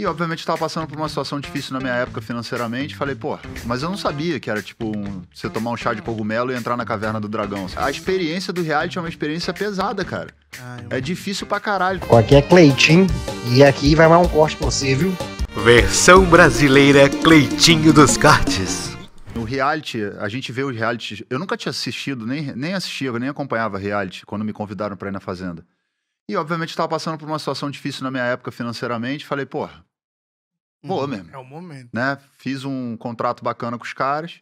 E obviamente estava passando por uma situação difícil na minha época financeiramente. Falei, pô, mas eu não sabia que era tipo um, você tomar um chá de cogumelo e entrar na caverna do dragão. A experiência do reality é uma experiência pesada, cara. Ah, é difícil pra caralho. Aqui é Cleitinho e aqui vai mais um corte pra você, viu? Versão brasileira Cleitinho dos Cartes. No reality, a gente vê os reality. Eu nunca tinha assistido, nem, nem assistia, nem acompanhava reality quando me convidaram para ir na Fazenda. E obviamente estava passando por uma situação difícil na minha época financeiramente. Falei, pô, Vou uhum. mesmo. É o momento. Né? Fiz um contrato bacana com os caras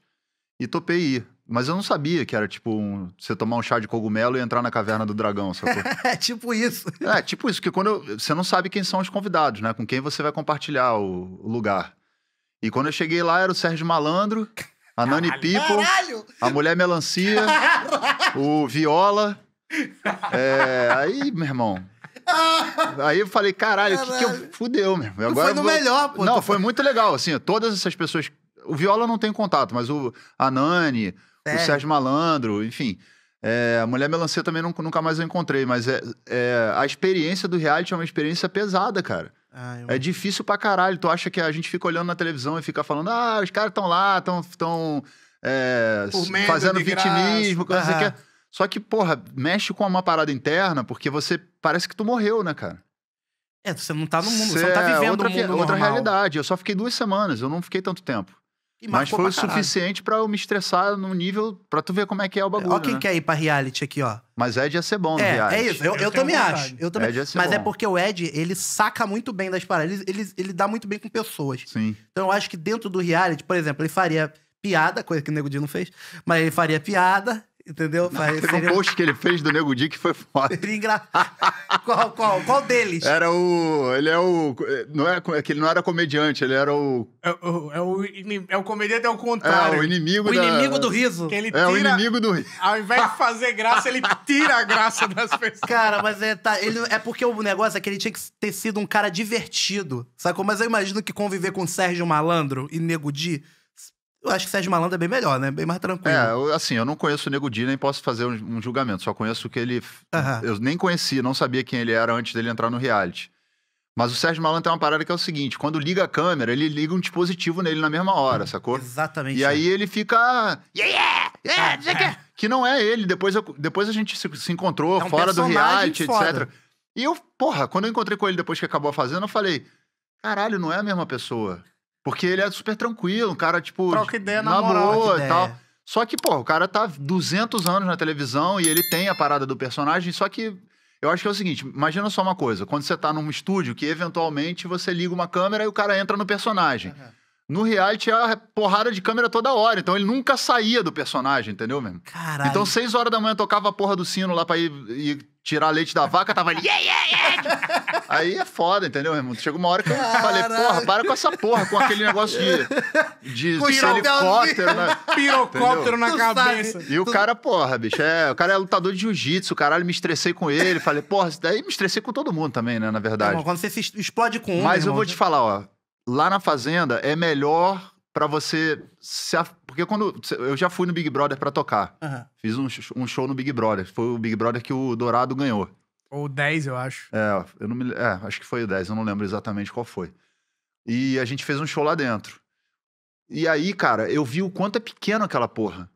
e topei ir. Mas eu não sabia que era tipo um, você tomar um chá de cogumelo e entrar na caverna do dragão, sacou? é tipo isso. É, tipo isso, porque quando eu, você não sabe quem são os convidados, né? Com quem você vai compartilhar o, o lugar. E quando eu cheguei lá era o Sérgio Malandro, a Nani Pipo, a Mulher Melancia, o Viola. É, aí, meu irmão, Aí eu falei, caralho, o que, que eu fudeu, meu? Agora foi no vou... melhor, pô. Não, foi muito legal, assim, todas essas pessoas. O Viola não tem contato, mas o Anani, é. o Sérgio Malandro, enfim. É, a Mulher Melancia também não, nunca mais eu encontrei, mas é, é, a experiência do reality é uma experiência pesada, cara. Ai, ah, é difícil pra caralho. Tu acha que a gente fica olhando na televisão e fica falando, ah, os caras estão lá, estão. é, eh, fazendo vitimismo, coisa uhum. assim que. Só que, porra, mexe com uma parada interna, porque você parece que tu morreu, né, cara? É, você não tá no mundo, Cê você não tá é vivendo outra, um mundo outra normal. realidade. Eu só fiquei duas semanas, eu não fiquei tanto tempo. Mas foi o suficiente para eu me estressar num nível para tu ver como é que é o bagulho. Ó, quem né? quer ir é pra reality aqui, ó. Mas Ed ia ser bom, é, é, reality. É isso, eu, eu, eu também acho. Eu também. Mas bom. é porque o Ed, ele saca muito bem das paradas. Ele, ele, ele dá muito bem com pessoas. Sim. Então eu acho que dentro do reality, por exemplo, ele faria piada, coisa que o Nego Di não fez, mas ele faria piada, Entendeu? Não, teve seria... um post que ele fez do Nego Dick que foi foda. Seria engraçado. qual, qual, qual deles? Era o. Ele é o. Não é, é, que ele não era comediante, ele era o. É, o, é, o, é o comediante ao contrário. É, o inimigo O da... inimigo do riso. Que ele tira, é, o inimigo do riso. Ao invés de fazer graça, ele tira a graça das pessoas. Cara, mas é, tá, ele, é porque o negócio é que ele tinha que ter sido um cara divertido, sacou? Mas eu imagino que conviver com Sérgio Malandro e Nego Dick. Eu acho que Sérgio Malandro é bem melhor, né? Bem mais tranquilo. É, eu, assim, eu não conheço o Nego Di, nem posso fazer um, um julgamento. Só conheço o que ele... Uhum. Eu nem conhecia, não sabia quem ele era antes dele entrar no reality. Mas o Sérgio Malandro tem uma parada que é o seguinte: quando liga a câmera, ele liga um dispositivo nele na mesma hora, hum, sacou? Exatamente. E aí ele fica. Yeah, yeah, yeah, é, é. que não é ele. Depois, eu, depois a gente se, se encontrou é um fora do reality, foda. etc. E eu, porra, quando eu encontrei com ele depois que acabou a fazenda, eu falei: caralho, não é a mesma pessoa. Porque ele é super tranquilo, um cara, tipo, Troca ideia na, boa e tal. Só que, pô, o cara tá 200 anos na televisão e ele tem a parada do personagem, só que eu acho que é o seguinte, imagina só uma coisa, quando você tá num estúdio que eventualmente você liga uma câmera e o cara entra no personagem. Uhum. No reality é porrada de câmera toda hora, então ele nunca saía do personagem, entendeu mesmo? Caralho. Então, seis horas da manhã tocava a porra do sino lá pra ir, ir tirar leite da vaca, tava ali. Yeah, yeah, yeah. Aí é foda, entendeu, meu irmão? Chegou uma hora que eu Caralho. falei, porra, para com essa porra, com aquele negócio de, de helicóptero. Né? Pirocóptero na cabeça. E o cara, porra, bicho, é, o cara é lutador de jiu-jitsu, caralho, me estressei com ele. Falei, porra, daí me estressei com todo mundo também, né, na verdade. Não, quando você se explode com um. Mas irmão, eu vou te falar, ó lá na Fazenda é melhor para você se af... porque quando eu já fui no Big Brother para tocar. Uhum. Fiz um, um, show no Big Brother, foi o Big Brother que o Dourado ganhou. Ou 10, eu acho. É, eu não me é, acho que foi o 10, eu não lembro exatamente qual foi. E a gente fez um show lá dentro. E aí, cara, eu vi o quanto é pequeno aquela porra.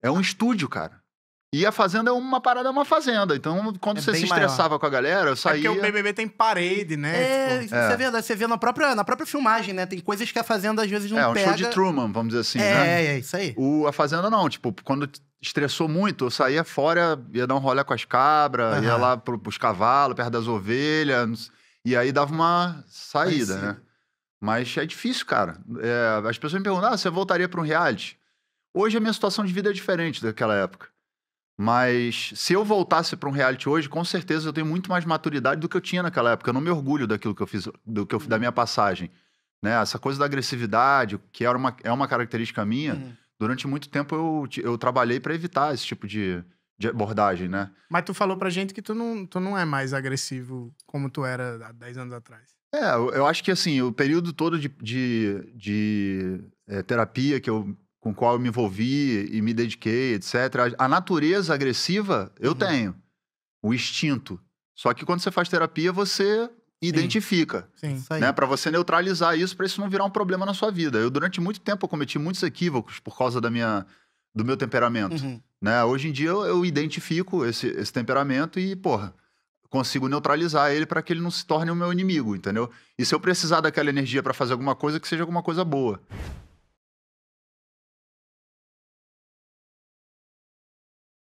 É um estúdio, cara. E a fazenda é uma parada, é uma fazenda. Então, quando é você se estressava com a galera, eu saía... É porque o BBB tem parede, né? É, tipo... é. Você, é. vê, você vê na própria, na própria filmagem, né? Tem coisas que a fazenda às vezes não pega. É, um pega. show de Truman, vamos dizer assim, é, né? É, é isso aí. O, a fazenda não, tipo, quando estressou muito, eu saía fora, ia dar um rolê com as cabras, uhum. ia lá pro, pros cavalos, perto das ovelhas, e aí dava uma saída, né? Mas é difícil, cara. É, as pessoas me perguntam, ah, você voltaria para um reality? Hoje a minha situação de vida é diferente daquela época. Mas se eu voltasse para um reality hoje, com certeza eu tenho muito mais maturidade do que eu tinha naquela época. Eu não me orgulho daquilo que eu fiz, do que eu, da uhum. minha passagem. Né? Essa coisa da agressividade, que era uma, é uma característica minha, uhum. durante muito tempo eu, eu trabalhei para evitar esse tipo de, de abordagem, né? Mas tu falou pra gente que tu não, tu não é mais agressivo como tu era há 10 anos atrás. É, eu, acho que assim, o período todo de, de, de é, terapia que eu com qual eu me envolvi e me dediquei, etc. A, natureza agressiva eu uhum. tenho, o instinto. Só que quando você faz terapia, você identifica, Sim. né, para você neutralizar isso, para isso não virar um problema na sua vida. Eu durante muito tempo eu cometi muitos equívocos por causa da minha do meu temperamento, uhum. né? Hoje em dia eu, eu identifico esse, esse temperamento e, porra, consigo neutralizar ele para que ele não se torne o meu inimigo, entendeu? E se eu precisar daquela energia para fazer alguma coisa, que seja alguma coisa boa.